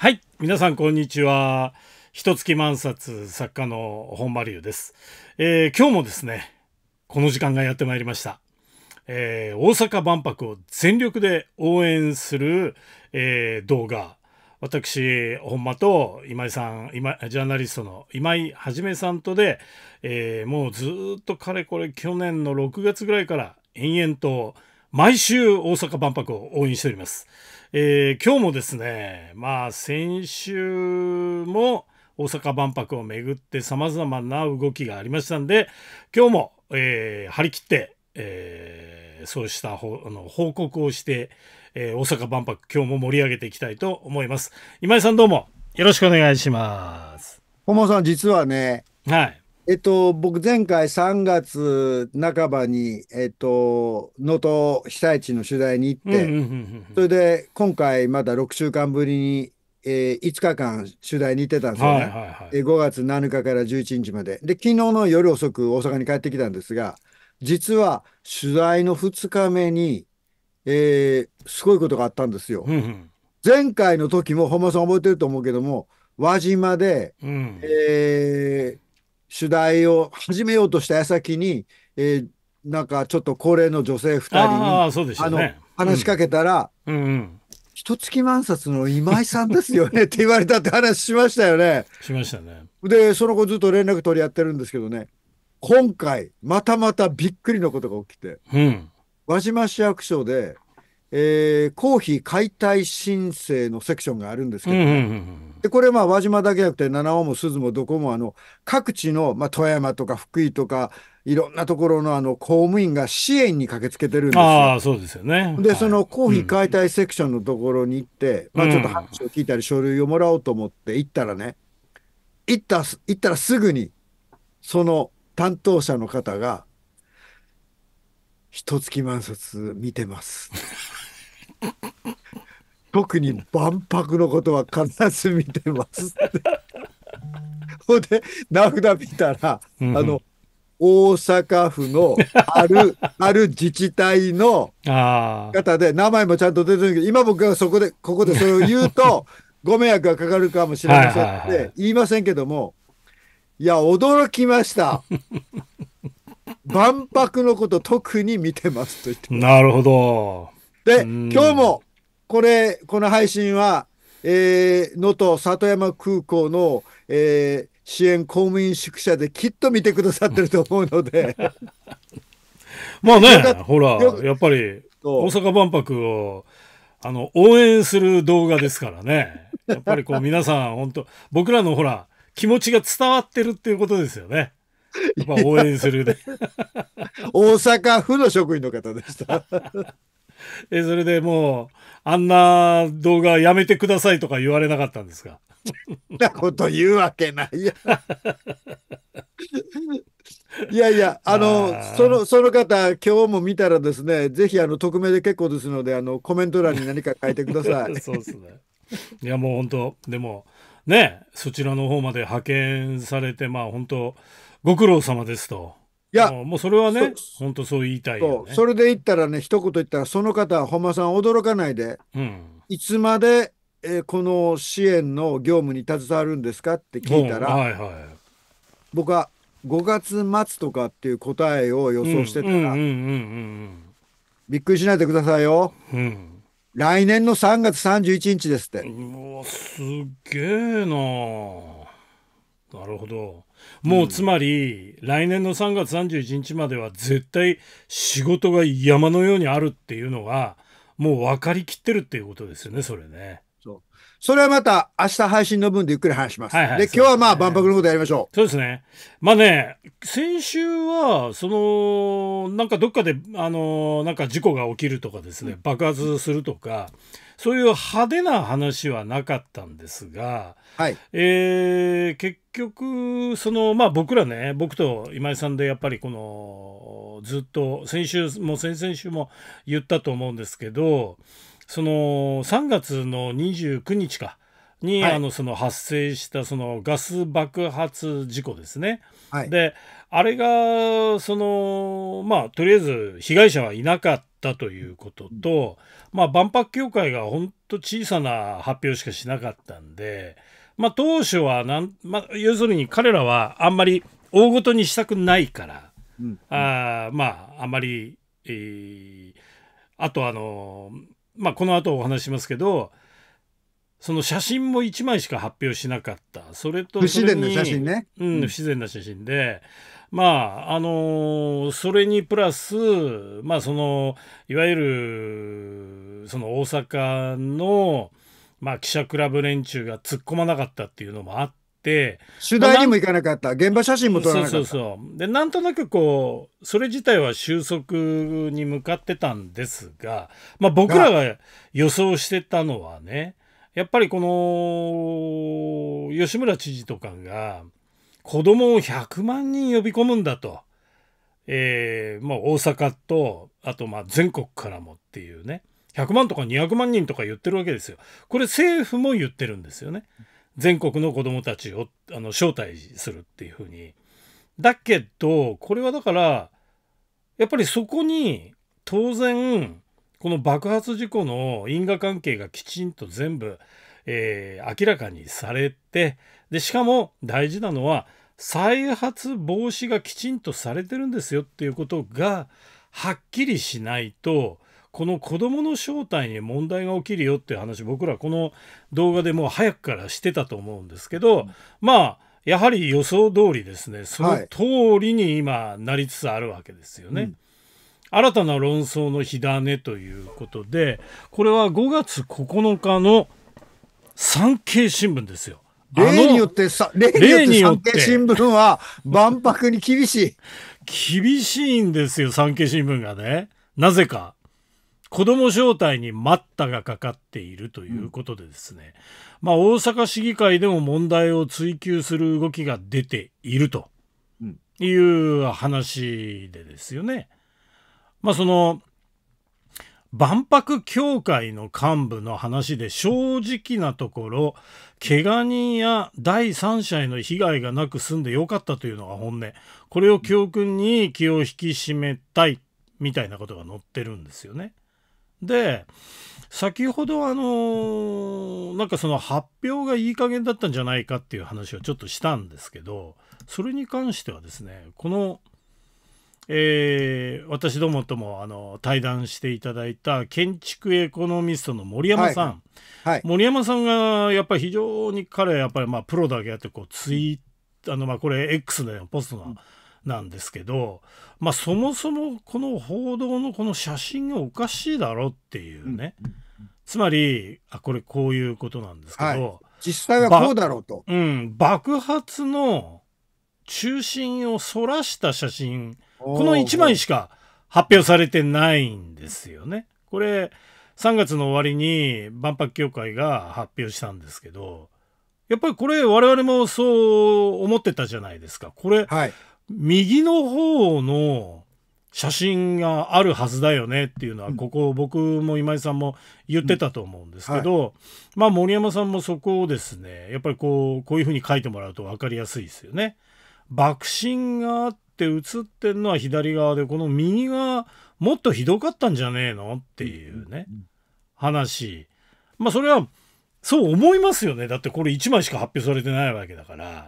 はい皆さんこんにちは一月満冊作家の本間龍です、えー、今日もですねこの時間がやってまいりました、えー、大阪万博を全力で応援する、えー、動画私本間と今井さん今ジャーナリストの今井はじめさんとで、えー、もうずっとかれこれ去年の6月ぐらいから延々と毎週大阪万博を応援しております。えー、今日もですね、まあ先週も大阪万博をめぐって様々な動きがありましたんで、今日も、えー、張り切って、えー、そうしたあの報告をして、えー、大阪万博今日も盛り上げていきたいと思います。今井さんどうもよろしくお願いします。本間さん実はね、はい。えっと、僕、前回3月半ばに、えっと、能登被災地の取材に行って、それで今回、まだ6週間ぶりに、えー5日間取材に行ってたんですよはいね。はいはい。えー5月7日から11日まで。で、昨日の夜遅く大阪に帰ってきたんですが、実は取材の2日目に、えーすごいことがあったんですよ。前回の時も、本間さん覚えてると思うけども、輪島で、うんえー主題を始めようとした矢先に、えー、なんかちょっと高齢の女性2人にあ、そうでね、あの話しかけたら、うん、うんうん一月万冊の今井さんですよねって言われたって話しましたよね。しましたね。で、その後ずっと連絡取り合ってるんですけどね、今回、またまたびっくりのことが起きて、うん、輪島市役所で、えー、公費解体申請のセクションがあるんですけど、ねうんうんうん、でこれ、まあ、輪島だけじゃなくて、七尾も鈴もどこもあの各地の、まあ、富山とか福井とか、いろんなところのあの公務員が支援に駆けつけてるんですよ。あそうですよね。で、はい、その公費解体セクションのところに行って、うん、まあ、ちょっと話を聞いたり、書類をもらおうと思って行ったらね、行った行ったらすぐに、その担当者の方が、一月万冊見てます。特に万博のことは必ず見てますって。ほんで、名札見たら、うん、あの、大阪府のある、ある自治体の方で、名前もちゃんと出てるけど、今僕がそこで、ここでそれを言うと、ご迷惑がかかるかもしれませんって言いませんけども、いや、驚きました。万博のこと特に見てますと言ってなるほど。で、今日もこれ、この配信は、えー、能登里山空港の、えー、支援公務員宿舎できっと見てくださってると思うので。まあね、ほら、やっぱり大阪万博をあの応援する動画ですからね。やっぱりこう 皆さん、本当僕らのほら、気持ちが伝わってるっていうことですよね。やっぱ応援するで。大阪府の職員の方でした。え、それでもう、あんな動画やめてくださいとか言われなかったんですかそんなこと言うわけないや。いやいや、あのそのその方、今日も見たらですね、ぜひあの匿名で結構ですのであの、コメント欄に何か書いてください。そうですね。いや、もう本当、でも、ね、そちらの方まで派遣されて、まあ本当、ご苦労様ですと。いや、もうそれはね、本当そう言いたい、ね、それで言ったらね、一言言ったら、その方は本間さん驚かないで、うん、いつまで、えー、この支援の業務に携わるんですかって聞いたら、はいはい、僕は5月末とかっていう答えを予想してたら、びっくりしないでくださいよ。うん来年の3月31日ですって。うわ、すげえななるほど。もうつまり、来年の3月31日までは絶対仕事が山のようにあるっていうのがもう分かりきってるっていうことですよねそれね。それはまた明日配信の分でゆっくり話します。はいはい、で、今日はまあ、万博のことやりましょう。そうですね。まあね、先週は、その、なんかどっかで、あの、なんか事故が起きるとかですね、うん、爆発するとか、そういう派手な話はなかったんですが、はい、えー、結局その、まあ、僕らね僕と今井さんでやっぱりこのずっと先週も先々週も言ったと思うんですけどその3月の29日かに、はい、あのその発生したそのガス爆発事故ですね。はい、であれがそのまあとりあえず被害者はいなかったということと、うん、まあ、万博協会が本当小さな発表しかしなかったんで、まあ、当初はなん、まあ、要するに彼らはあんまり大ごとにしたくないから、うん、あまああんまり、えー、あとあのーまあ、この後お話しますけどその写真も1枚しか発表しなかったそれと不自然な写真ね、うん、不自然な写真で、まああのー、それにプラス、まあ、そのいわゆるその大阪の、まあ、記者クラブ連中が突っ込まなかったっていうのもあっ、取材にも行かなかった、現場写真も撮らなかったそうそうそうでなんとなくこうそれ自体は収束に向かってたんですが、まあ、僕らが予想してたのはねやっぱりこの吉村知事とかが子供を100万人呼び込むんだと、えーまあ、大阪とあとまあ全国からもっていうね100万とか200万人とか言ってるわけですよ。これ政府も言ってるんですよね。全国の子どもたちをあの招待するっていうふうに。だけどこれはだからやっぱりそこに当然この爆発事故の因果関係がきちんと全部、えー、明らかにされてでしかも大事なのは再発防止がきちんとされてるんですよっていうことがはっきりしないとこの子どもの正体に問題が起きるよっていう話僕らこの動画でもう早くからしてたと思うんですけど、うん、まあやはり予想通りですねその通りに今なりつつあるわけですよね。はいうん新たな論争の火種ということでこれは5月9日の産経新聞ですよ。例によってさ、例によって産経新聞は 万博に厳しい。厳しいんですよ、産経新聞がね。なぜか。子供招待に待ったがかかっているということでですね、うん、まあ、大阪市議会でも問題を追及する動きが出ているという話でですよね。まあ、その万博協会の幹部の話で正直なところ怪我人や第三者への被害がなく済んでよかったというのが本音これを教訓に気を引き締めたいみたいなことが載ってるんですよね。で先ほどあのー、なんかその発表がいい加減だったんじゃないかっていう話をちょっとしたんですけどそれに関してはですねこの、えー、私どもともあの対談していただいた建築エコノミストの森山さん、はいはい、森山さんがやっぱり非常に彼やっぱりまあプロだけあってこうツイあのまあこれ X のポストのなんですけど、まあ、そもそもこの報道のこの写真がおかしいだろうっていうね、うん、つまりあこれこういうことなんですけど、はい、実際はこうだろうと、うん、爆発の中心をそらした写真この1枚しか発表されてないんですよね。これ3月の終わりに万博協会が発表したんですけどやっぱりこれ我々もそう思ってたじゃないですか。これ、はい、右の方の写真があるはずだよねっていうのはここ僕も今井さんも言ってたと思うんですけど、まあ森山さんもそこをですねやっぱりこうこういうふうに書いてもらうと分かりやすいですよね。爆心があって写ってるのは左側でこの右がもっとひどかったんじゃねえのっていうね、話まあそれはそう思いますよねだってこれ1枚しか発表されてないわけだから。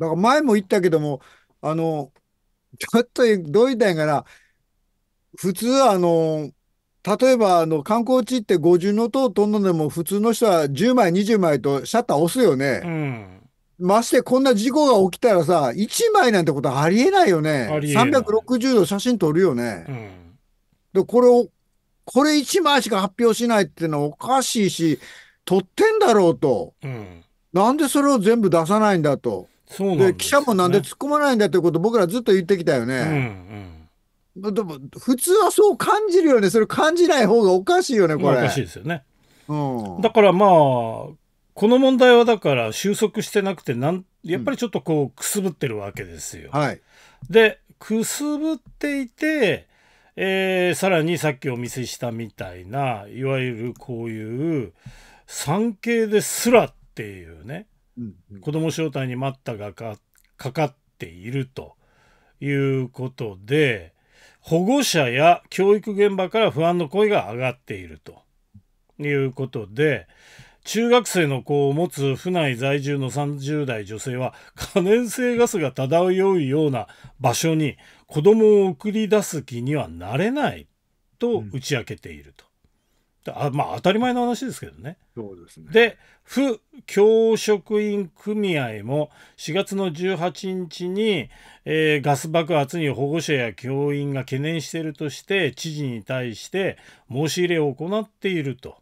だから前も言ったけどもあの、ちょっとどう言ったらいいかな。普通、あの、例えば、あの、観光地って五重の塔を飛んでも、普通の人は10枚、20枚とシャッター押すよね。うんましてこんな事故が起きたらさ、1枚なんてことはありえないよね。360度写真撮るよね。うん、で、これを、これ1枚しか発表しないっていうのはおかしいし、撮ってんだろうと。うん、なんでそれを全部出さないんだと。そうで、ね、記者もなんで突っ込まないんだということ僕らずっと言ってきたよね。うんうん、でも普通はそう感じるよねそれ感じない方がおかしいよねこれ。おかしいですよね。うん、だからまあこの問題はだから収束してなくてなんやっぱりちょっとこうくすぶってるわけですよ。うんはい、でくすぶっていて、えー、さらにさっきお見せしたみたいないわゆるこういう産経ですらっていうね。子ども招待に待ったがかかっているということで保護者や教育現場から不安の声が上がっているということで中学生の子を持つ府内在住の30代女性は可燃性ガスが漂うような場所に子供を送り出す気にはなれないと打ち明けていると。うん、あまあ当たり前の話ですけどね。で、ね、府教職員組合も4月の18日に、えー、ガス爆発に保護者や教員が懸念しているとして知事に対して申し入れを行っていると。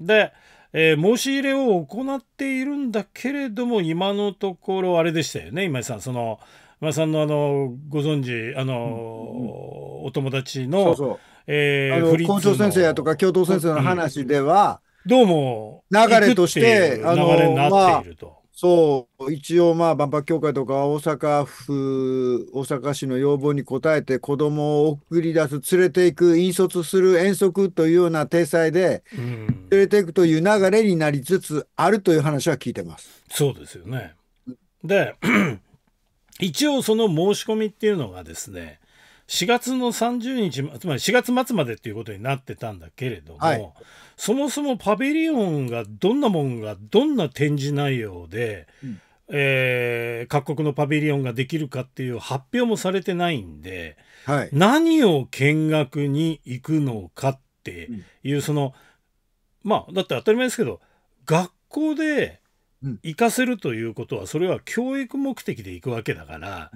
で、えー、申し入れを行っているんだけれども今のところあれでしたよね今井さんその今井さんのあのご存知あの、うんうん、お友達の。そうそうえー、校長先生やとか教頭先生の話では、どうも流れとして流れになっていると。そう、一応まあ万博協会とか大阪府、大阪市の要望に応えて子供を送り出す、連れていく、引率する、遠足というような体裁で、連れていくという流れになりつつあるという話は聞いてます。そうですよね。で、一応その申し込みっていうのがですね、4月の30日、つまり4月末までっていうことになってたんだけれども、はい、そもそもパビリオンがどんなもんが、どんな展示内容で、うん、えー、各国のパビリオンができるかっていう発表もされてないんで、はい、何を見学に行くのかっていう、その、まあ、だって当たり前ですけど、学校で、行かせるということはそれは教育目的で行くわけだから、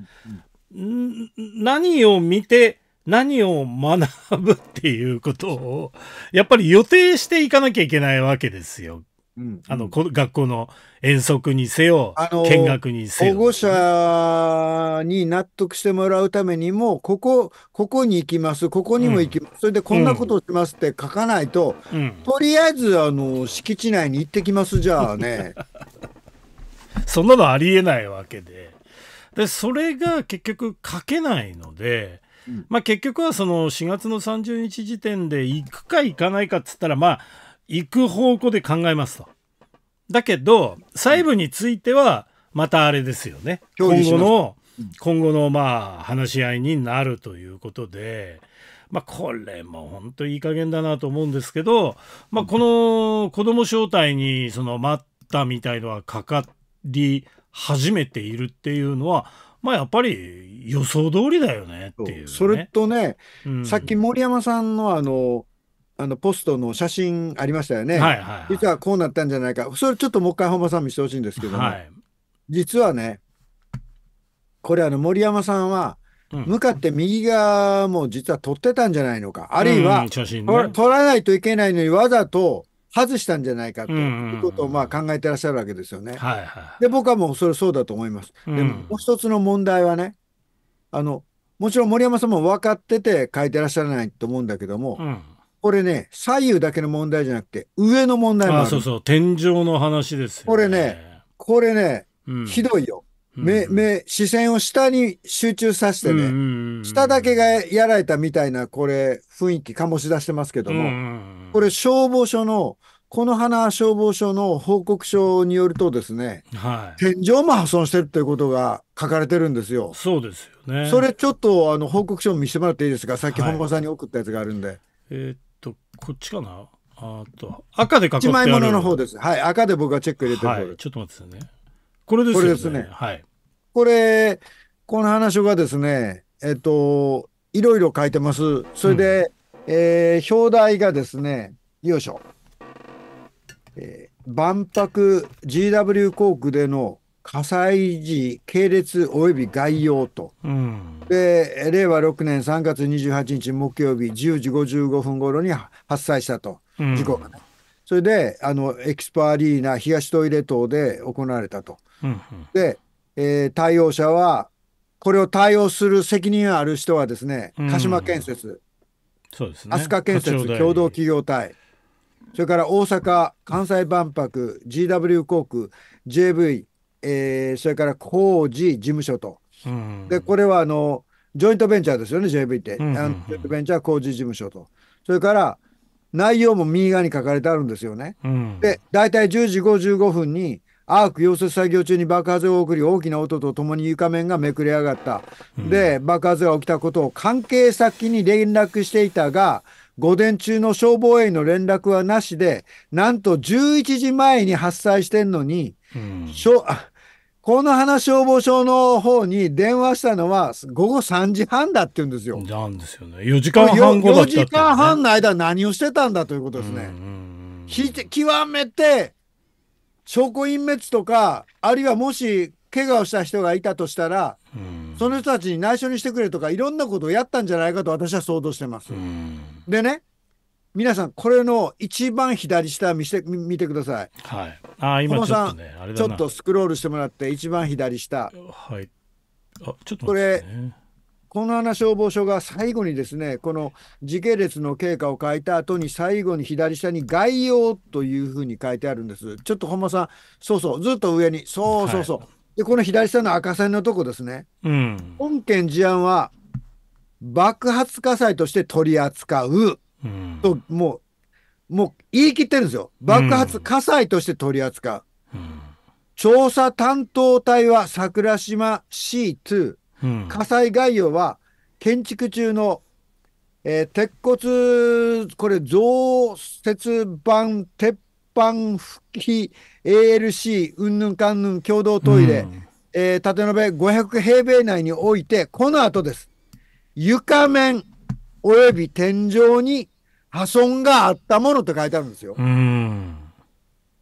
何を見て何を学ぶっていうことをやっぱり予定していかなきゃいけないわけですよ。うんうん、あの学校の遠足にせよ、あ見学にせよ。保護者に納得してもらうためにも、ここ、ここに行きます、ここにも行きます、うん、それでこんなことをしますって書かないと、うん、とりあえずあの敷地内に行ってきますじゃあね。そんなのありえないわけで。でそれが結局書けないので、まあ、結局はその4月の30日時点で行くか行かないかっつったらまあ行く方向で考えますと。だけど細部についてはまたあれですよね。今後の今後のまあ話し合いになるということで、まあ、これも本当いい加減だなと思うんですけど、まあ、この子ども招待にその待ったみたいのはかかり始めているっていうのは、まあやっぱり予想通りだよねっていう、ね、それとね、うん、さっき森山さんのあの、あのポストの写真ありましたよね、はいはいはい、実はこうなったんじゃないか、それちょっともう一回本間さん見せてほしいんですけど、も、はい、実はね、これあの森山さんは、向かって右側も実は撮ってたんじゃないのか、うん、あるいは、うんね、撮らないといけないのにわざと外したんじゃないかということをまあ考えてらっしゃるわけですよね。はいはい、で僕はもうそれそうだと思います。でももう一つの問題はねあのもちろん森山さんも分かってて書いてらっしゃらないと思うんだけども、うん、これね左右だけの問題じゃなくて上の問題もあるそうそう天井の話です、ね、これねこれね、うん、ひどいよ。目、目、視線を下に集中させてね、下だけがやられたみたいな、これ、雰囲気醸し出してますけども、これ、消防署の、この花消防署の報告書によるとですね、はい、天井も破損してるということが書かれてるんですよ。そうですよね。それちょっとあの報告書見せてもらっていいですか、さっき本間さんに送ったやつがあるんで。はい、えー、っと、こっちかなあと、赤でかれて枚ものの方です。はい、赤で僕がチェック入れてる、はい、ちょっと待ってくださいね。これですね。これですね。はい。これ、この話がですね、えっと、いろいろ書いてます。それで、うん、えー、表題がですね、よいしょ。えー、万博 GW 航空での火災時系列及び概要と、うん、で令和6年3月28日木曜日10時55分頃に発災したと、事故がねそれであのエキスパアリーナ東トイレ等で行われたと、うん、でえー、対応者は、これを対応する責任ある人はですね、鹿島建設、そうですね、飛鳥建設共同企業体、それから大阪・関西万博、GW 航空、JV、えー、それから工事事務所と、でこれはあのジョイントベンチャーですよね、JV って、ジョイントベンチャー工事事務所と、それから内容も右側に書かれてあるんですよね。で、大体10時55分に、アーク溶接作業中に爆発を送り大きな音とともに床面がめくれ上がった、うん、で爆発が起きたことを関係先に連絡していたが午前中の消防への連絡はなしでなんと11時前に発災してんのに、うん、この花消防署の方に電話したのは午後3時半だって言うんですよ。なんですよね。4時間半後だったっ、ね、4時間半の間何をしてたんだということですね。うんうんうん、極めて証拠隠滅とか、あるいはもし怪我をした人がいたとしたら、その人たちに内緒にしてくれとか、いろんなことをやったんじゃないかと私は想像してます。でね、皆さん、これの一番左下見せて見てください。はい。あ今ちょっと、ね、ちょっとスクロールしてもらって、一番左下。はい。あ、ちょっと、ね、これ、この穴消防署が最後にですね、この時系列の経過を書いた後に最後に左下に概要というふうに書いてあるんです。ちょっと本間さん、そうそう、ずっと上に、そうそうそう。はい、で、この左下の赤線のとこですね。うん、本件事案は爆発火災として取り扱うと、うん、もう、もう言い切ってるんですよ。爆発火災として取り扱う。うん、調査担当隊は桜島 C2。火災概要は建築中の、えー、鉄骨、これ、増設板、鉄板拭き ALC、うんぬんかんぬん共同トイレ、うん、えー、建延500平米内において、この後です。床面及び天井に破損があったものと書いてあるんですよ。うん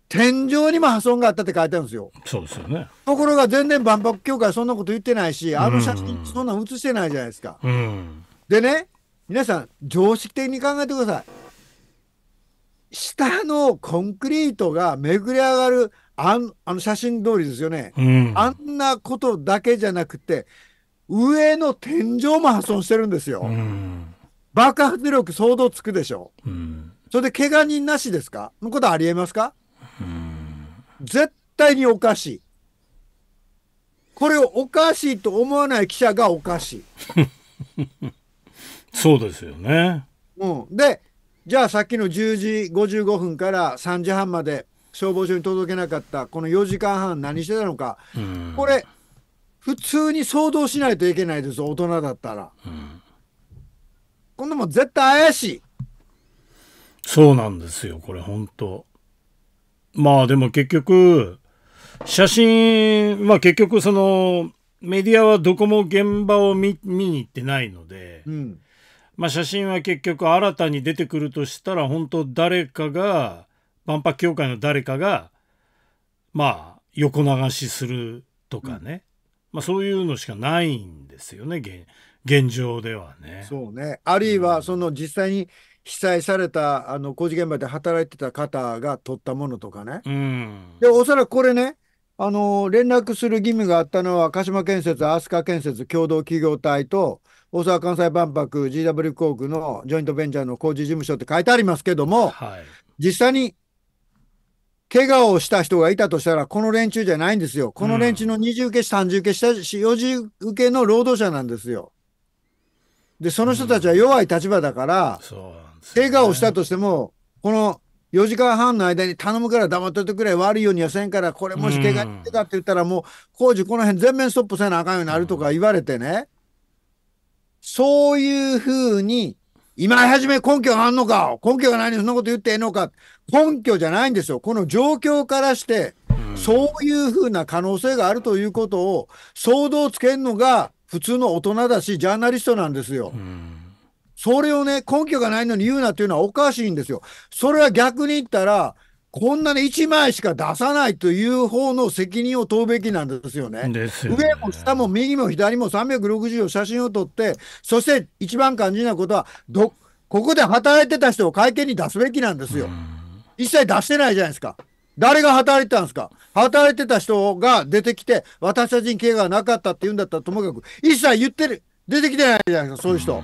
天井にも破損があったって書いてあるんですよ。そうですよね。ところが全然万博協会そんなこと言ってないし、あの写真そんな写してないじゃないですか。うん、でね、皆さん常識的に考えてください。下のコンクリートがめぐり上がるあんあの写真通りですよね、うん、あんなことだけじゃなくて、上の天井も破損してるんですよ。うん、爆発力相当つくでしょ。うん、それで怪我人なしですかのことありえますか絶対におかしい。これをおかしいと思わない記者がおかしい。そうですよね。うん、で、じゃあさっきの10時55分から3時半まで消防署に届けなかったこの4時間半何してたのか、これ普通に想像しないといけないです大人だったら、うん、こんなもん絶対怪しいそうなんですよこれ本当まあでも結局、写真、まあ結局その、メディアはどこも現場を見に行ってないので、うん、まあ写真は結局新たに出てくるとしたら、本当誰かが、万博協会の誰かが、まあ横流しするとかね、うん、まあそういうのしかないんですよね、現現状ではね。そうね。あるいは、その実際に被災されたあの工事現場で働いてた方が取ったものとかね。でおそらくこれねあの連絡する義務があったのは鹿島建設飛鳥建設共同企業体と大阪・関西万博 GW 工区のジョイントベンチャーの工事事務所って書いてありますけども、はい、実際に怪我をした人がいたとしたらこの連中じゃないんですよ。この連中の二重受けし、三重受けし、四重受けの労働者なんですよ。で、その人たちは弱い立場だから、うん怪我をしたとしても、この4時間半の間に頼むから黙っといてくれ、悪いようにはせんから、これもし怪我してたって言ったら、もう工事この辺全面ストップせなあかんようになるとか言われてね、そういうふうに、今始め根拠があんのか、根拠がないのにそんなこと言ってええのか、根拠じゃないんですよ。この状況からして、そういうふうな可能性があるということを、想像つけるのが普通の大人だし、ジャーナリストなんですよ。うんそれをね、根拠がないのに言うなっていうのはおかしいんですよ。それは逆に言ったら、こんなに1枚しか出さないという方の責任を問うべきなんですよね。よね上も下も右も左も360度写真を撮って、そして一番肝心なことは、ど、ここで働いてた人を会見に出すべきなんですよ。一切出してないじゃないですか。誰が働いてたんですか働いてた人が出てきて、私たちに怪我がなかったって言うんだったらともかく、一切言ってる、出てきてないじゃないですか、そういう人。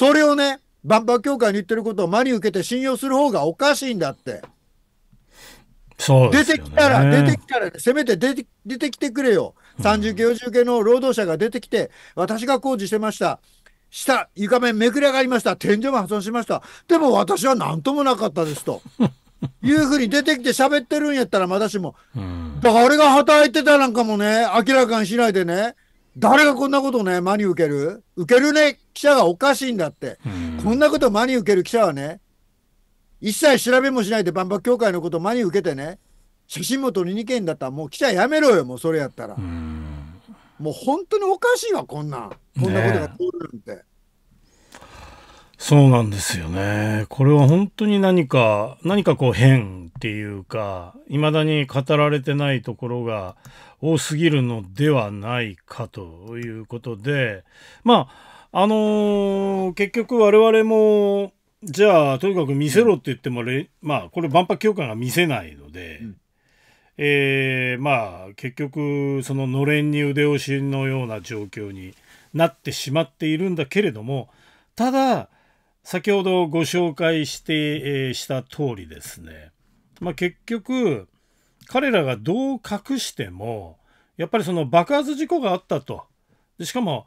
それをね、万博協会に言ってることを真に受けて信用する方がおかしいんだって。そう、ね、出てきたら、出てきたら、せめて出て出てきてくれよ。30系、40系の労働者が出てきて、私が工事してました。下、床面めくれ上がりました。天井も破損しました。でも私は何ともなかったですと。いうふうに出てきて喋ってるんやったらまだしも。だからあれが働いてたなんかもね、明らかにしないでね、誰がこんなことね、真に受ける受けるね、記者がおかしいんだって。こんなこと真に受ける記者はね、一切調べもしないで万博協会のこと真に受けてね、写真も撮りにけんだったら、もう記者やめろよ、もうそれやったら。もう本当におかしいわ、こんなん。こんなことが通るなんて。ねそうなんですよね。これは本当に何か、何かこう変っていうか、未だに語られてないところが多すぎるのではないかということで、まあ、あのー、結局我々も、じゃあ、とにかく見せろって言っても、まあ、これ万博協会が見せないので、うん、えー、まあ、結局、そののれんに腕押しのような状況になってしまっているんだけれども、ただ、先ほどご紹介して、えー、した通りですね、まあ、結局彼らがどう隠してもやっぱりその爆発事故があったとしかも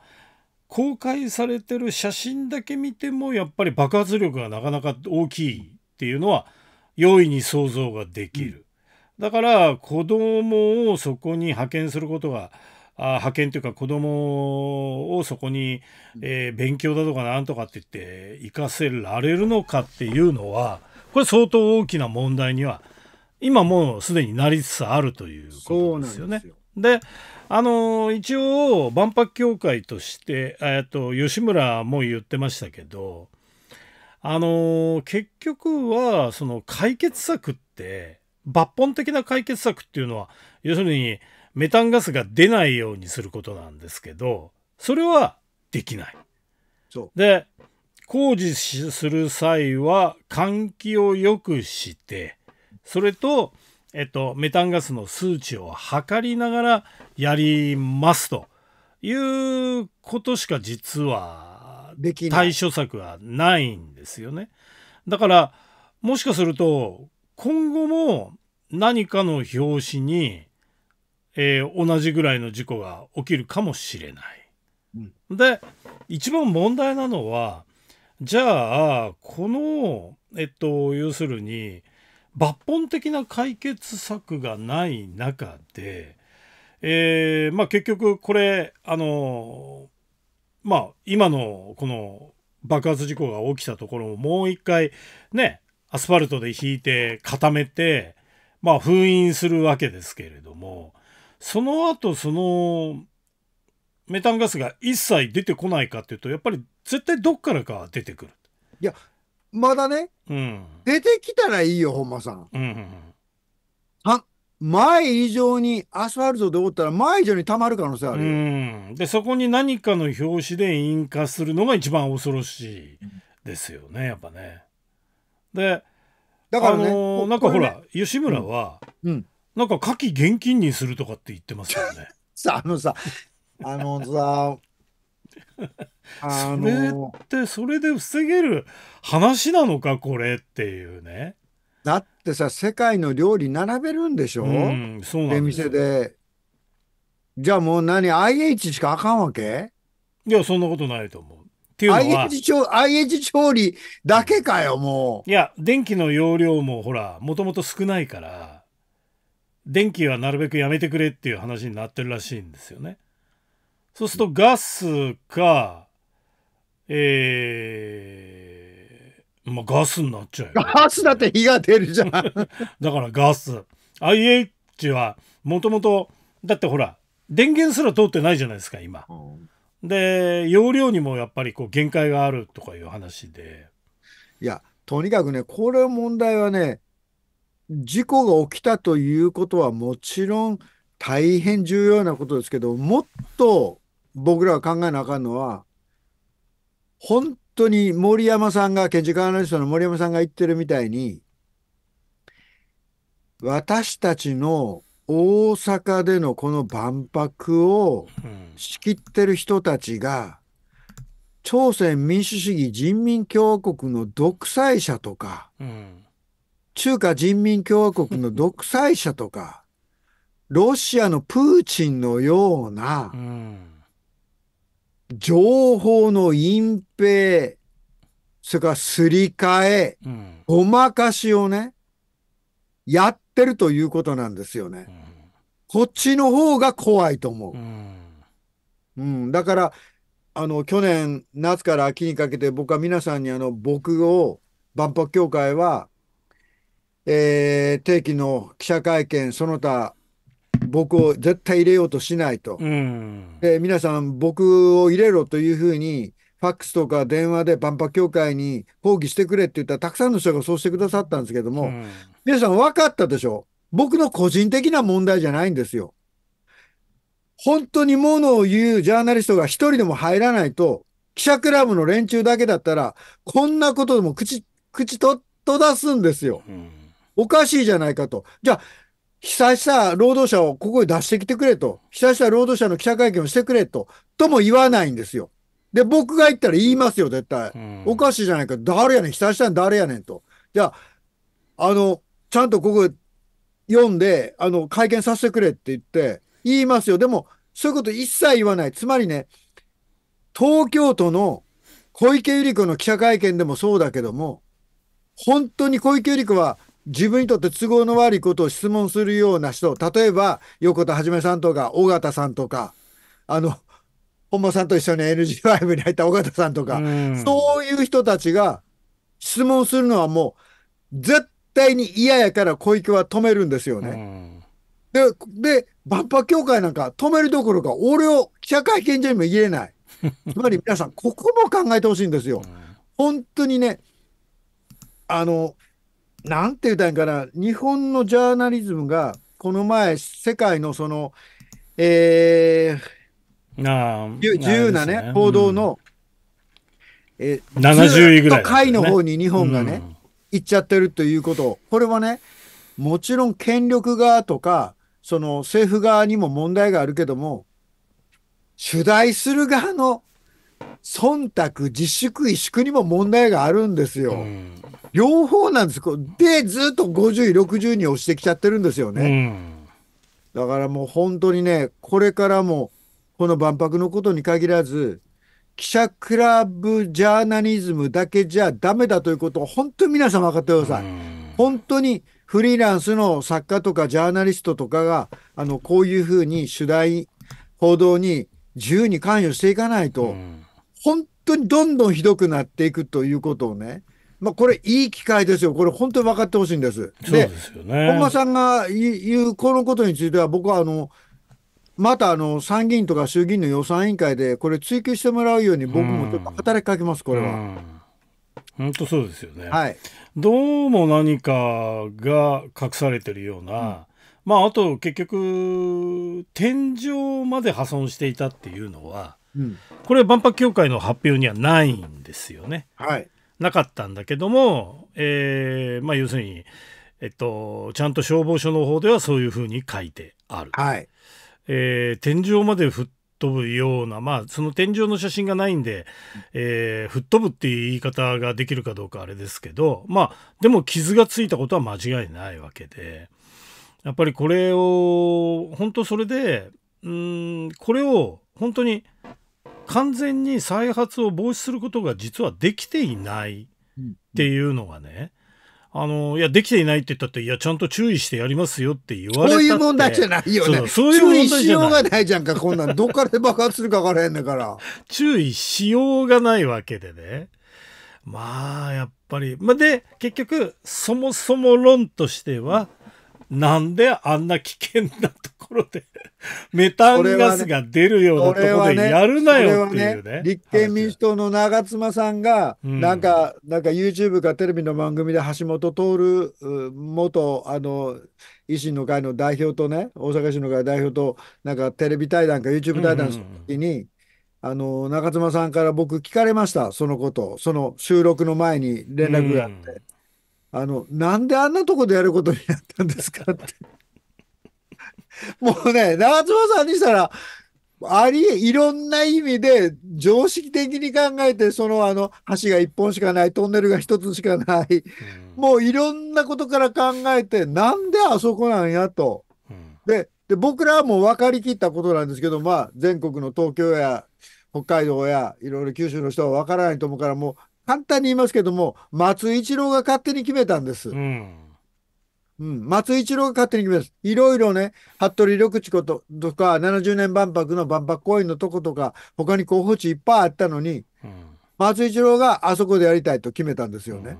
公開されてる写真だけ見てもやっぱり爆発力がなかなか大きいっていうのは容易に想像ができる、うん、だから子供をそこに派遣することがあ派遣というか子供をそこに、えー、勉強だとかなんとかって言って行かせられるのかっていうのはこれ相当大きな問題には今もうすでになりつつあるということですよね。であの一応万博協会として、えー、と吉村も言ってましたけどあの結局はその解決策って抜本的な解決策っていうのは要するにメタンガスが出ないようにすることなんですけどそれはできない。で工事する際は換気を良くしてそれと、えっと、メタンガスの数値を測りながらやりますということしか実は対処策はないんですよね。だからもしかすると今後も何かの表紙にえー、同じぐらいの事故が起きるかもしれない。うん、で一番問題なのはじゃあこの、えっと、要するに抜本的な解決策がない中で、えーまあ、結局これあの、まあ、今のこの爆発事故が起きたところをもう一回ねアスファルトで引いて固めて、まあ、封印するわけですけれどもその後そのメタンガスが一切出てこないかっていうとやっぱり絶対どっからか出てくるいやまだね、うん、出てきたらいいよ本間さん,、うんうんうん前以上にアスファルトでおったら前以上にたまる可能性あるうんでそこに何かの拍子で引火するのが一番恐ろしいですよねやっぱね。でだから、ね、あのなんかほら、吉村は、うん、うんなんか夏季現金にするとかって言ってますよね。さあのさあのさあのそれってそれで防げる話なのかこれっていうね。だってさ世界の料理並べるんでしょ、うん、そうなんですでじゃあもう何 IH しかあかんわけいやそんなことないと思う。っていうの IH 調 IH 調理だけかよもう。いや電気の容量もほらもともと少ないから。電気はなるべくやめてくれっていう話になってるらしいんですよね。そうするとガスか、えー、まあガスになっちゃうよ。ガスだって火が出るじゃん。だからガス。IH はもともと、だってほら、電源すら通ってないじゃないですか、今。で、容量にもやっぱりこう限界があるとかいう話で。いや、とにかくね、これ問題はね、事故が起きたということはもちろん大変重要なことですけどもっと僕らが考えなあかんのは本当に森山さんが建築アナリストの森山さんが言ってるみたいに私たちの大阪でのこの万博を仕切ってる人たちが、朝鮮民主主義人民共和国の独裁者とか、うん、中華人民共和国の独裁者とか、ロシアのプーチンのような、情報の隠蔽、それからすり替え、ごまかしをね、やってるということなんですよね。こっちの方が怖いと思う。うん、だから、あの、去年、夏から秋にかけて僕は皆さんにあの、僕を、万博協会はえー、定期の記者会見、その他、僕を絶対入れようとしないと。うん、で皆さん、僕を入れろというふうに、ファックスとか電話で万博協会に抗議してくれって言ったら、たくさんの人がそうしてくださったんですけども、うん、皆さん分かったでしょ僕の個人的な問題じゃないんですよ。本当にものを言うジャーナリストが一人でも入らないと、記者クラブの連中だけだったら、こんなことでも口、口と、と出すんですよ。うんおかしいじゃないかと。じゃあ、被災した労働者をここへ出してきてくれと。被災した労働者の記者会見をしてくれと。とも言わないんですよ。で、僕が言ったら言いますよ、絶対。おかしいじゃないか。誰やねん。被災したの誰やねんと。じゃあ、あの、ちゃんとここ読んで、あの、会見させてくれって言って、言いますよ。でも、そういうこと一切言わない。つまりね、東京都の小池百合子の記者会見でもそうだけども、本当に小池百合子は自分にとって都合の悪いことを質問するような人、例えば横田はじめさんとか、尾形さんとか、あの、本間さんと一緒に NG5 に入った尾形さんとか、うそういう人たちが質問するのはもう、絶対に嫌やから小池は止めるんですよね。で、で、万博協会なんか止めるどころか、俺を記者会見所にも言えない。つまり皆さん、ここも考えてほしいんですよ。本当にね、あの、なんて言うたんかな、日本のジャーナリズムが、この前、世界のその、えー、あ自由なね、ね報道の、うん、えー、70位ぐらい、ね、回の方に日本がね、うん、行っちゃってるということ、これはね、もちろん権力側とか、その政府側にも問題があるけども、取材する側の忖度、自粛、萎縮にも問題があるんですよ。うん、両方なんです。で、ずっと50 60に押してきちゃってるんですよね。うん、だからもう本当にね、これからも、この万博のことに限らず、記者クラブジャーナリズムだけじゃダメだということを本当に皆さん分かってください。うん、本当にフリーランスの作家とかジャーナリストとかが、あの、こういうふうに主題、報道に自由に関与していかないと、うん、本当にどんどんひどくなっていくということをね、まあ、これ、いい機会ですよ、これ、本当に分かってほしいんです。そうですよね。本間さんが言うこのことについては、僕はあのまたあの参議院とか衆議院の予算委員会で、これ、追及してもらうように、僕もちょっと働きかけます、これは。うん本当そうですよね、はい、どうも何かが隠されてるような、まあ、あと結局、天井まで破損していたっていうのは、うん、これは万博協会の発表にはないんですよね。はい、なかったんだけども、えーまあ、要するに、えっと、ちゃんと消防署の方ではそういうふうに書いてある。はいえー、天井まで吹っ飛ぶような、まあ、その天井の写真がないんで、えー、吹っ飛ぶっていう言い方ができるかどうかあれですけど、まあ、でも傷がついたことは間違いないわけで。やっぱりこれを本当それでうんこれを本当に完全に再発を防止することが実はできていないっていうのがね、あのいやできていないって言ったっていやちゃんと注意してやりますよって言われたそういう問題じゃないよねそういう問題しようがないじゃんかこんなん どっからで爆発するか分からへんねんから注意しようがないわけでねまあやっぱり、まあで、で結局そもそも論としては、うんなんであんな危険なところで メタンガスが出るようなところでやるなよっていうね。ねね立憲民主党の長妻さんが、なんか、うん、なんか YouTube かテレビの番組で橋本徹元、あの、維新の会の代表とね、大阪市の会代表と、なんかテレビ対談か YouTube 対談した時に、うんうんあの、中妻さんから僕聞かれました、そのこと、その収録の前に連絡があって。あの、なんであんなとこでやることになったんですかって。もうね、長妻さんにしたら、あり、いろんな意味で常識的に考えて、そのあの橋が1本しかない、トンネルが1つしかない、もういろんなことから考えて、なんであそこなんやと。でで、僕らはもう分かりきったことなんですけど、まあ、全国の東京や北海道やいろいろ九州の人は分からないと思うから、もう簡単に言いますけども、松井一郎が勝手に決めたんです。うん。うん、松井一郎が勝手に決めます。いろいろね、服部緑地こととか、70年万博の万博公園のとことか、他に候補地いっぱいあったのに、うん、松井一郎があそこでやりたいと決めたんですよね。うん、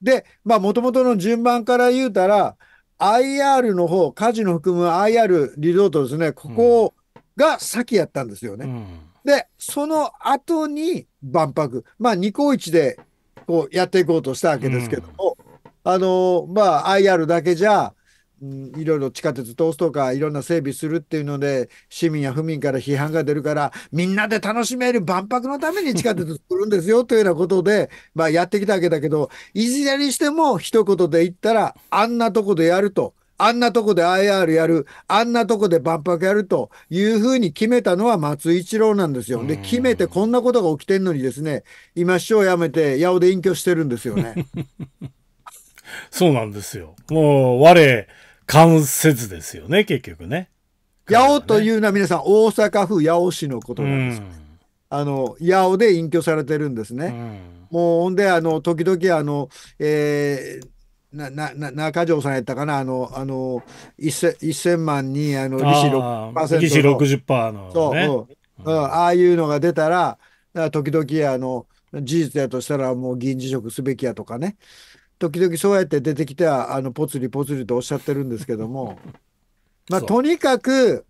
で、まあ、もともとの順番から言うたら、IR の方、カジノ含む IR リゾートですね、ここが先やったんですよね。うんで、その後に万博、まあ、二高一でこうやっていこうとしたわけですけども、うん、あのまあ、IR だけじゃ、うん、いろいろ地下鉄通すとか、いろんな整備するっていうので、市民や府民から批判が出るから、みんなで楽しめる万博のために地下鉄作るんですよというようなことで、まあ、やってきたわけだけど、いずれにしても、一言で言ったら、あんなとこでやると。あんなとこで IR やる、あんなとこで万博やるというふうに決めたのは松井一郎なんですよ。で、決めてこんなことが起きてるのにですね、今、市長辞めて、八尾で隠居してるんですよね。そうなんですよ。もう、我、関節ですよね、結局ね。八尾というのは皆さん、大阪府八尾市のことなんですあの、八尾で隠居されてるんですね。うもう、ほんで、あの、時々、あの、えー、ななな中条さんやったかな、あの、あの、1000万にあの利子6%の。利子60%の、ね。ああいうのが出たら、ら時々、あの、事実やとしたらもう議員辞職すべきやとかね。時々そうやって出てきては、あの、ぽつりぽつりとおっしゃってるんですけども。まあ、とにかく、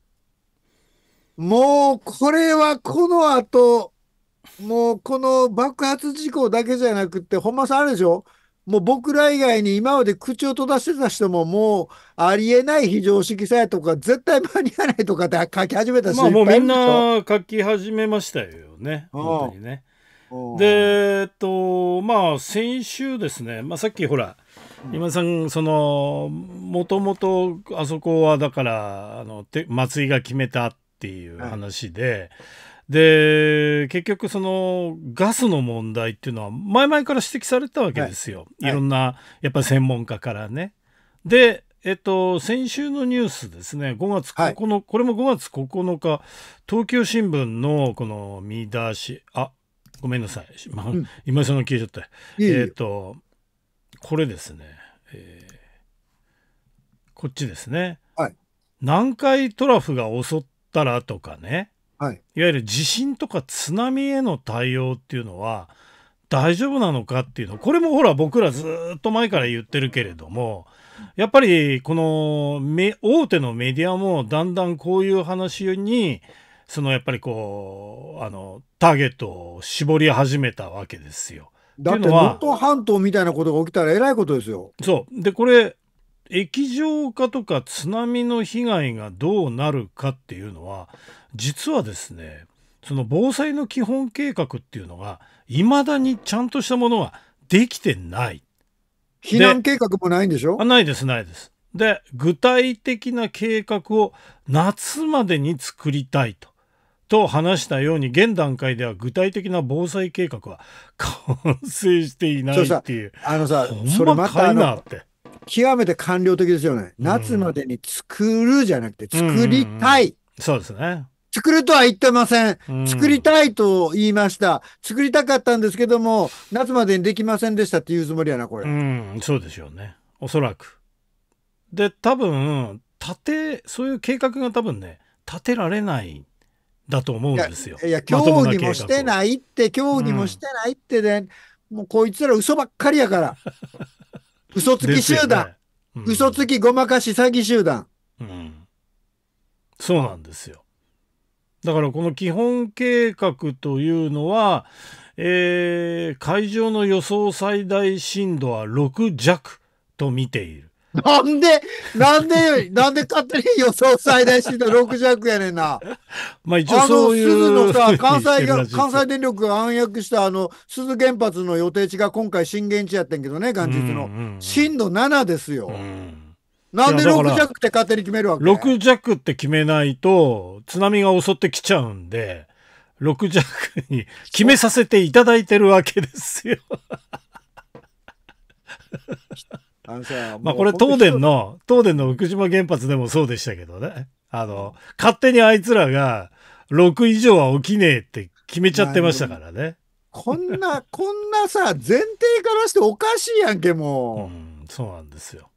もう、これはこの後、もうこの爆発事故だけじゃなくて、本間さんあるでしょもう僕ら以外に今まで口を閉ざしてた人ももうありえない非常識さやとか絶対間に合わないとかって書き始めたしまあもうみんな書き始めましたよね本当にね。でえっとまあ先週ですね、まあ、さっきほら今さんそのもともとあそこはだからあの松井が決めたっていう話で、で、結局そのガスの問題っていうのは前々から指摘されたわけですよ。はい、いろんな、やっぱり専門家からね。で、えっと、先週のニュースですね、5月9日、はい、これも5月9日、東京新聞のこの見出し、あごめんなさい、まあ、うん、今その消えちゃった。いえっと、これですね、えー、こっちですね、はい、南海トラフが襲ったらとかね、はい、いわゆる地震とか津波への対応っていうのは大丈夫なのかっていうのこれもほら僕らずっと前から言ってるけれどもやっぱりこの大手のメディアもだんだんこういう話にそのやっぱりこうあのターゲットを絞り始めたわけですよ。だって能登半島みたいなことが起きたらえらいことですよ。そうでこれ液状化とか津波の被害がどうなるかっていうのは実はですねその防災の基本計画っていうのがいまだにちゃんとしたものはできてない避難計画もないんでしょあないですないですで具体的な計画を夏までに作りたいとと話したように現段階では具体的な防災計画は 完成していないっていうあのさそれまたあの極めて官僚的ですよね、夏までに作るじゃなくて作りたい、うん、そうですね作るとは言ってません。作りたいと言いました。作りたかったんですけども、夏までにできませんでしたって言うつもりやな、これ。うん、そうですよね。おそらく。で、多分、立て、そういう計画が多分ね、立てられないだと思うんですよ。いや、協議もしてないって、協議もしてないってね、うん、もうこいつら嘘ばっかりやから。嘘つき集団、ねうん、嘘つきごまかし詐欺集団。うん。そうなんですよ。だからこの基本計画というのは、えー、会場の予想最大震度は6弱と見ている。なんで、なんで、なんで勝手に予想最大震度6弱やねんな。まあ一応そういう。あの、鈴のさ、関西が、関西電力が暗躍したあの、鈴原発の予定地が今回震源地やってんけどね、元日の。うんうん、震度7ですよ。うんなんで6弱って勝手に決めるわけ ?6 弱って決めないと、津波が襲ってきちゃうんで、6弱に決めさせていただいてるわけですよ。まあこれ東電の、東電の福島原発でもそうでしたけどね。あの、勝手にあいつらが6以上は起きねえって決めちゃってましたからね。こんな、こんなさ、前提からしておかしいやんけ、もう。うん、そうなんですよ。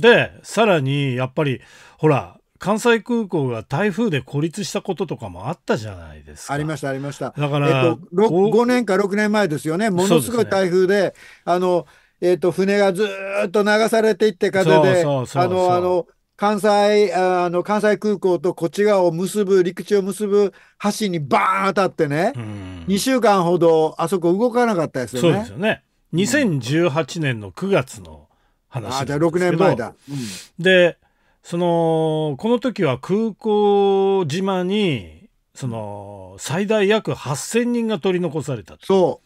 でさらにやっぱりほら関西空港が台風で孤立したこととかもあったじゃないですか。ありましたありました。だから、えっと、5年か6年前ですよねものすごい台風で、ね、あの、えっと、船がずっと流されていって風であのあの関西あの関西空港とこっち側を結ぶ陸地を結ぶ橋にバーン当たってね、うん、2週間ほどあそこ動かなかったですよね。そうですよね2018年の9月の、話で6年前だ、うん、でそのこの時は空港島にその最大約8,000人が取り残されたと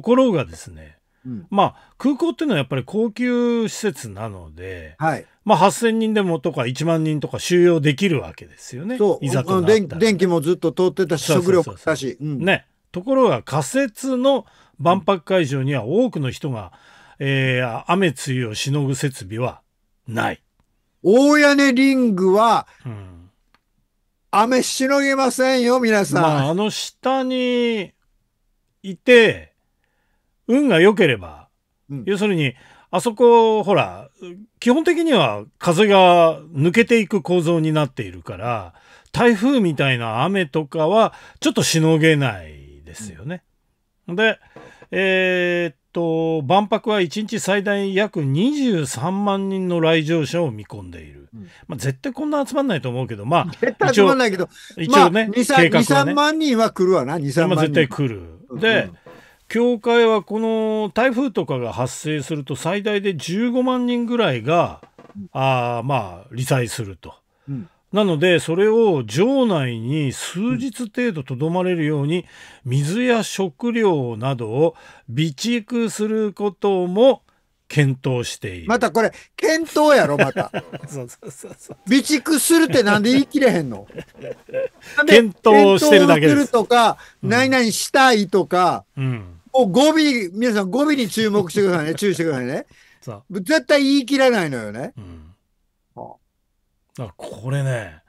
ころがですね、うん、まあ空港っていうのはやっぱり高級施設なので、はい、まあ、8,000人でもとか1万人とか収容できるわけですよねいざとなった電気もずっと通ってたし食料だし。ねところが仮設の万博会場には多くの人がえー、雨梅雨をしのぐ設備はない。大屋根リングは、うん、雨しのげませんよ、皆さん。まあ、あの下にいて、運が良ければ、うん、要するに、あそこ、ほら、基本的には風が抜けていく構造になっているから、台風みたいな雨とかはちょっとしのげないですよね。うん、で、えー、っと万博は1日最大約23万人の来場者を見込んでいる、まあ、絶対こんな集まんないと思うけど、まあ、絶対集まんないけど、一応ね、まあ、ね、2、3万人は来るわな、2、3万人。は絶対来る。で、うん教会はこの台風とかが発生すると最大で15万人ぐらいが、あまあ、理災すると、うん、なので、それを場内に数日程度とどまれるように、水や食料などを備蓄することも検討している。またこれ、検討やろ、また。そうそうそうそう。備蓄するってなんで言い切れへんの 検討してるだけです。検討するとか、う何々したいとか、うん、もう語尾、皆さん語尾に注目してくださいね、注意してくださいね。絶対言い切らないのよね。うんあこれね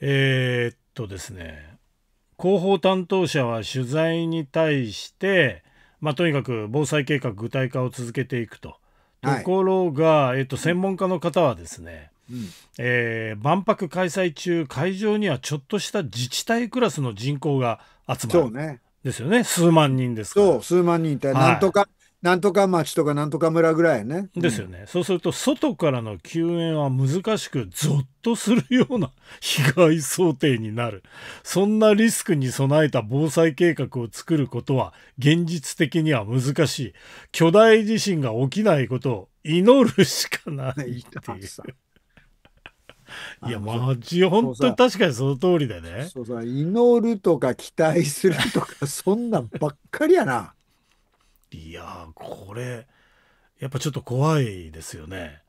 えー、っとですね広報担当者は取材に対して、まあ、とにかく防災計画具体化を続けていくと。ところが、えっと、専門家の方はですね、うん、えー、万博開催中会場にはちょっとした自治体クラスの人口が集まる、ね、ですよね数万人ですからそう数万人って、はい、なんとかなんとか町とかなんとか村ぐらいね。ですよね、うん、そうすると外からの救援は難しくゾッとするような被害想定になるそんなリスクに備えた防災計画を作ることは現実的には難しい巨大地震が起きないことを祈るしかないっていう。いや、マジ、本当に確かにその通りでね。そうさ、祈るとか期待するとか、そんなんばっかりやな。いやこれやっぱちょっと怖いですよね。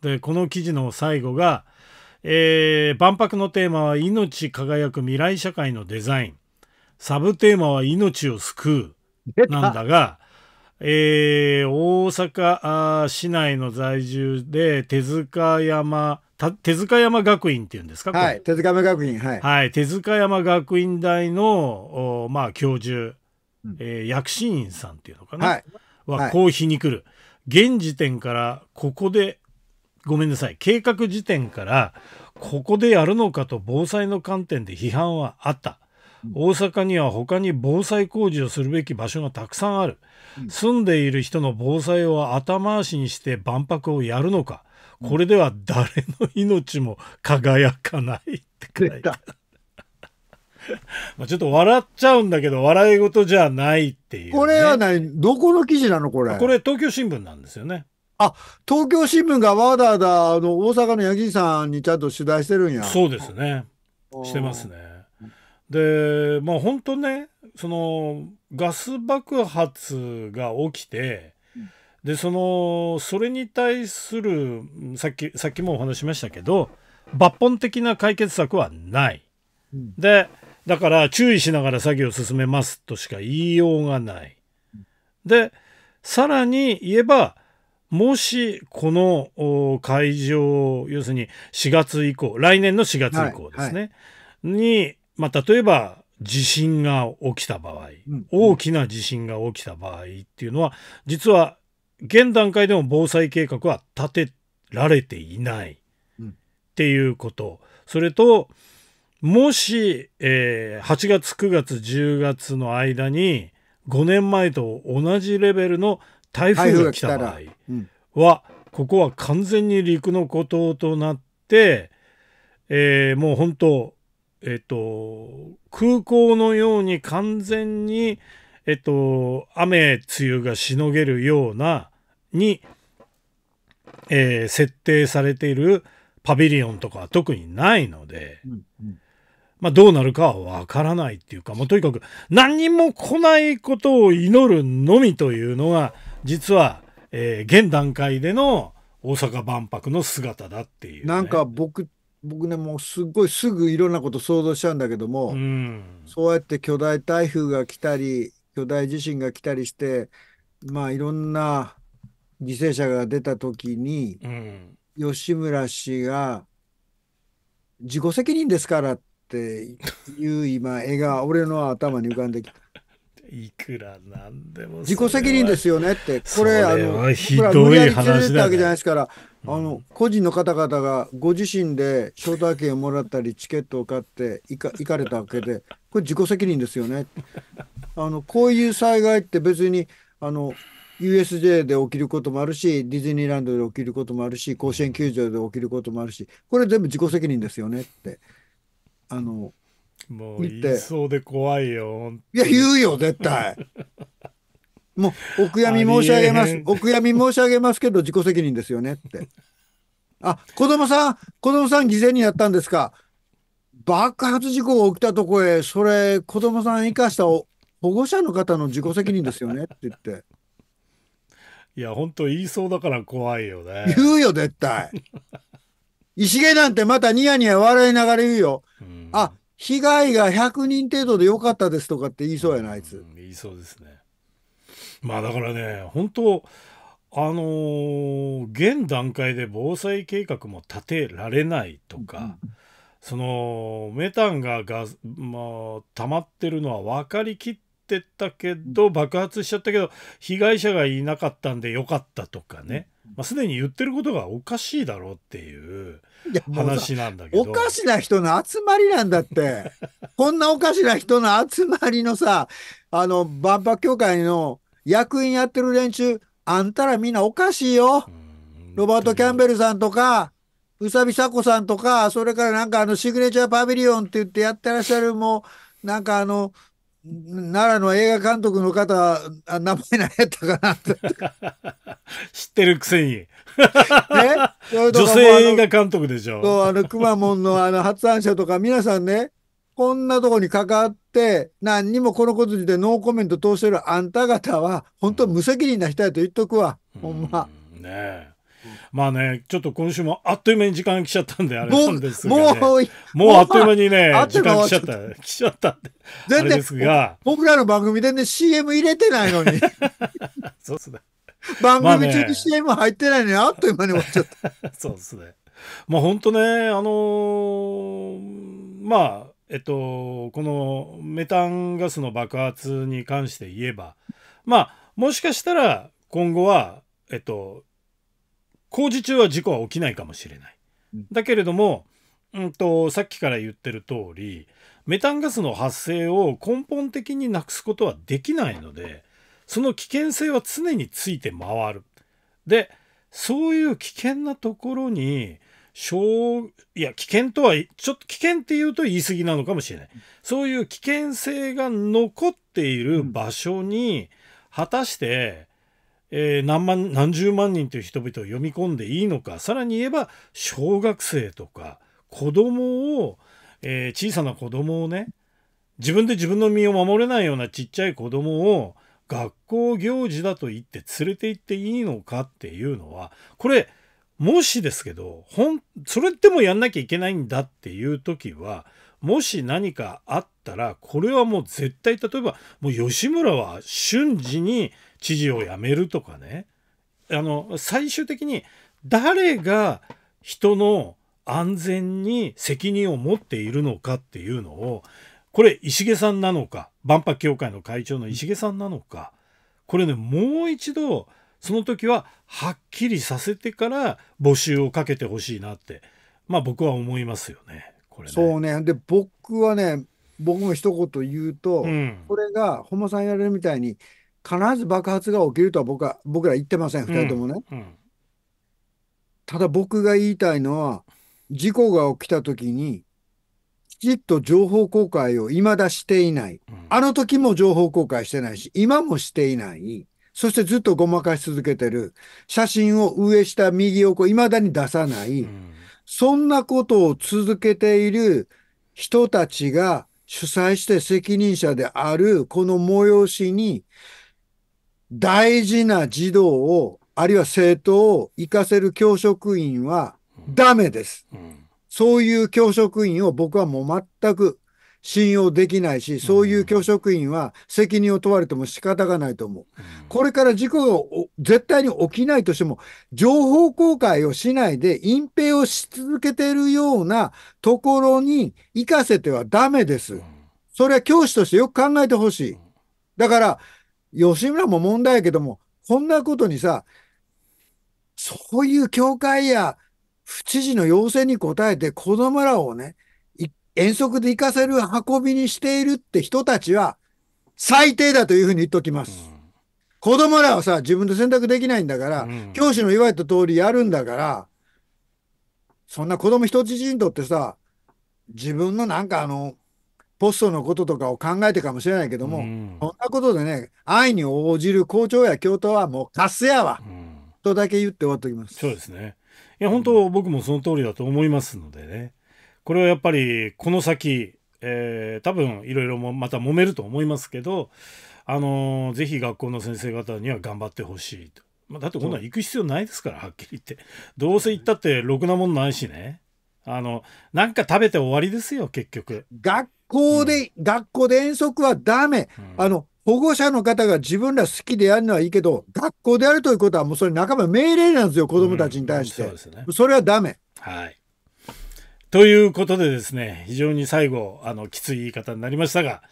でこの記事の最後が、えー、万博のテーマは「命輝く未来社会のデザイン」サブテーマは「命を救う」なんだが、えー、大阪市内の在住で手塚山手塚山学院っていうんですかはい手塚山学院はい、はい、手塚山学院大のまあ教授えー、薬師院さんっていうのかな、はい、はこう皮肉る、はい、現時点からここでごめんなさい計画時点からここでやるのかと防災の観点で批判はあった。大阪には他に防災工事をするべき場所がたくさんある、住んでいる人の防災を後回しにして万博をやるのかこれでは誰の命も輝かないって書いてある。まあちょっと笑っちゃうんだけど、笑い事じゃないっていう、ね、これはない、どこの記事なのこれ。これ東京新聞なんですよね。あ、東京新聞がわざわざあの大阪の八木さんにちゃんと取材してるんや。そうですね。してますね。で、まあ本当ね、そのガス爆発が起きて、でそのそれに対するさっきさっきもお話しましたけど抜本的な解決策はない。でだから注意しながら作業を進めますとしか言いようがない。でさらに言えばもしこの会場要するに4月以降来年の4月以降ですね、はいはい、に、まあ、例えば地震が起きた場合、うん、大きな地震が起きた場合っていうのは実は現段階でも防災計画は立てられていないっていうこと、それともし、えー、8月、9月、10月の間に5年前と同じレベルの台風が来た場合は、うん、ここは完全に陸の孤島となって、えー、もう本当、えっ、ー、と、空港のように完全に、えっ、ー、と、雨、梅雨がしのげるようなに、えー、設定されているパビリオンとかは特にないので、うんうん、まあ、どうなるかはわからないっていうか、もうとにかく何も来ないことを祈るのみというのが、実は、えー、現段階での大阪万博の姿だっていう、ね、なんか僕僕ねもうすごいすぐいろんなこと想像しちゃうんだけども、うん、そうやって巨大台風が来たり巨大地震が来たりしてまあいろんな犠牲者が出た時に、うん、吉村氏が自己責任ですからってっていう今絵が俺の頭に浮かんできた。いくらなんでも自己責任ですよねってこれあのひどい話だ、ね、わけじゃないですから、うん、あの個人の方々がご自身で招待券をもらったりチケットを買って行か 行かれたわけでこれ自己責任ですよねあのこういう災害って別にあの USJ で起きることもあるしディズニーランドで起きることもあるし甲子園球場で起きることもあるしこれ全部自己責任ですよねって。あのもう言いそうで怖いよいや言うよ絶対 もうお悔やみ申し上げますお悔やみ申し上げますけど自己責任ですよねってあ子供さん子供さん犠牲にやったんですか爆発事故が起きたとこへそれ子供さん生かした保護者の方の自己責任ですよねって言っていや本当言いそうだから怖いよね言うよ絶対 石毛なんてまたニヤニヤ笑いながら言うよ。うん、あ、被害が100人程度でよかったですとかって言いそうやな、あいつ。言いそうですね。まあだからね、本当あのー、現段階で防災計画も立てられないとか、うん、そのメタンがが、まあ、溜まってるのは分かりきってたけど、爆発しちゃったけど被害者がいなかったんでよかったとかね、まあ、すでに言ってることがおかしいだろうっていう話なんだけど。おかしな人の集まりなんだって。こんなおかしな人の集まりのさ、あの、万博協会の役員やってる連中、あんたらみんなおかしいよ。ロバート・キャンベルさんとか、宇佐美佐子さんとか、それからなんかあのシグネチャーパビリオンって言ってやってらっしゃるもう、なんかあの、奈良の映画監督の方、あ名前何やったかな知ってるくせに。ね、女性映画監督でしょ。そう、あの、くまモンのあの発案者とか、皆さんね、こんなとこに関わって、何にもこのことでノーコメント通してるあんた方は、本当無責任な人やと言っとくわ、ほんま。ねまあね、ちょっと今週もあっという間に時間来ちゃったんで、あれなんですが、ね、もう、もうあっという間にね、時間来ちゃった、来ちゃったって。全然ですが。僕らの番組でね、CM 入れてないのに。そうっすね。番組中に CM 入ってないのに、あっという間に終わっちゃった。そうっすね。まあ本当ね、あのー、まあ、えっと、このメタンガスの爆発に関して言えば、まあ、もしかしたら今後は、えっと、工事中は事故は起きないかもしれない。だけれども、うんと、とさっきから言ってる通りメタンガスの発生を根本的になくすことはできないのでその危険性は常について回る。でそういう危険なところに小いや危険とはちょっと危険っていうと言い過ぎなのかもしれないそういう危険性が残っている場所に果たしてえー、何万何十万人という人々を読み込んでいいのかさらに言えば小学生とか子供を、えー、小さな子供をね自分で自分の身を守れないようなちっちゃい子供を学校行事だと言って連れて行っていいのかっていうのはこれもしですけどほんそれでもやんなきゃいけないんだっていう時はもし何かあったらこれはもう絶対例えばもう吉村は瞬時に知事を辞めるとかねあの最終的に誰が人の安全に責任を持っているのかっていうのをこれ石毛さんなのか万博協会の会長の石毛さんなのかこれねもう一度その時ははっきりさせてから募集をかけてほしいなってまあ僕は思いますよね。ねそうねで僕はね僕も一言言うと、うん、これがホモさんやれるみたいに必ず爆発が起きるとは僕は僕ら言ってません、2人ともね。うんうん、ただ僕が言いたいのは、事故が起きた時に、きちっと情報公開を未だしていない。あの時も情報公開してないし、今もしていない。そしてずっとごまかし続けてる。写真を上下右横、未だに出さない。うん、そんなことを続けている人たちが主催して責任者であるこの催しに、大事な児童を、あるいは生徒を行かせる教職員はダメです。そういう教職員を僕はもう全く信用できないし、そういう教職員は責任を問われても仕方がないと思う。これから事故が絶対に起きないとしても、情報公開をしないで隠蔽をし続けているようなところに行かせてはダメです。それは教師としてよく考えてほしい。だから、吉村も問題やけども、こんなことにさ、そういう教会や不知事の要請に応えて子供らをね、遠足で行かせる運びにしているって人たちは最低だというふうに言っときます。子供らはさ、自分で選択できないんだから、うん、教師の言われた通りやるんだから、そんな子供人質にとってさ、自分のなんかあの、ポストのこととかを考えてかもしれないけども、うん、そんなことでね、愛に応じる校長や教頭はもうカスやわ、うん、とだけ言って終わっておきます。そうですね。いや、本当、僕もその通りだと思いますのでね。これはやっぱり、この先、えー、多分いろいろまた揉めると思いますけど、あのー、ぜひ学校の先生方には頑張ってほしいと。まあ、だってこんなん行く必要ないですから、はっきり言って。どうせ行ったってろくなもんないしね。あの、なんか食べて終わりですよ、結局。学校で、学校で遠足はダメ。あの、保護者の方が自分ら好きでやるのはいいけど、学校でやるということはもうそれ仲間命令なんですよ、子供たちに対して。うん、そね、それはダメ。はい。ということでですね、非常に最後、あの、きつい言い方になりましたが、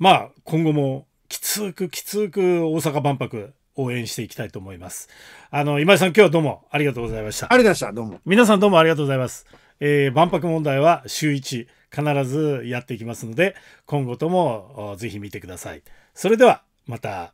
まあ、今後もきつくきつく大阪万博応援していきたいと思います。あの、今井さん、今日はどうもありがとうございました。ありがとうございました。どうも。皆さんどうもありがとうございます。えー、万博問題は週1。必ずやっていきますので今後とも是非見てください。それではまた。